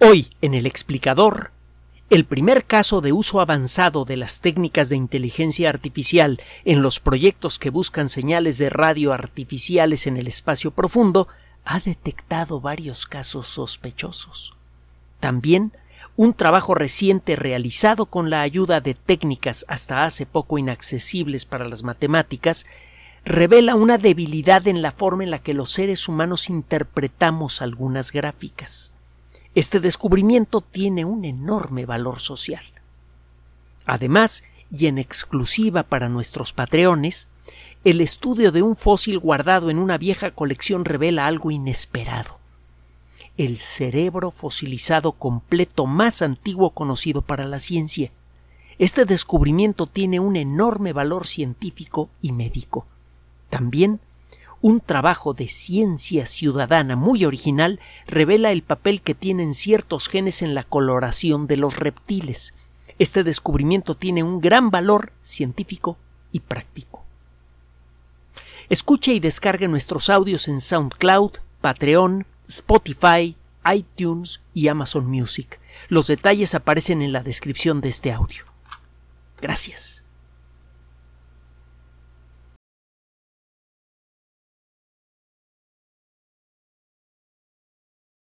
Hoy, en el explicador, el primer caso de uso avanzado de las técnicas de inteligencia artificial en los proyectos que buscan señales de radio artificiales en el espacio profundo ha detectado varios casos sospechosos. También un trabajo reciente realizado con la ayuda de técnicas hasta hace poco inaccesibles para las matemáticas revela una debilidad en la forma en la que los seres humanos interpretamos algunas gráficas. Este descubrimiento tiene un enorme valor social. Además, y en exclusiva para nuestros patreones, el estudio de un fósil guardado en una vieja colección revela algo inesperado. El cerebro fosilizado completo más antiguo conocido para la ciencia. Este descubrimiento tiene un enorme valor científico y médico. También un trabajo de ciencia ciudadana muy original revela el papel que tienen ciertos genes en la coloración de los reptiles. Este descubrimiento tiene un gran valor científico y práctico. Escuche y descargue nuestros audios en SoundCloud, Patreon, Spotify, iTunes y Amazon Music. Los detalles aparecen en la descripción de este audio. Gracias.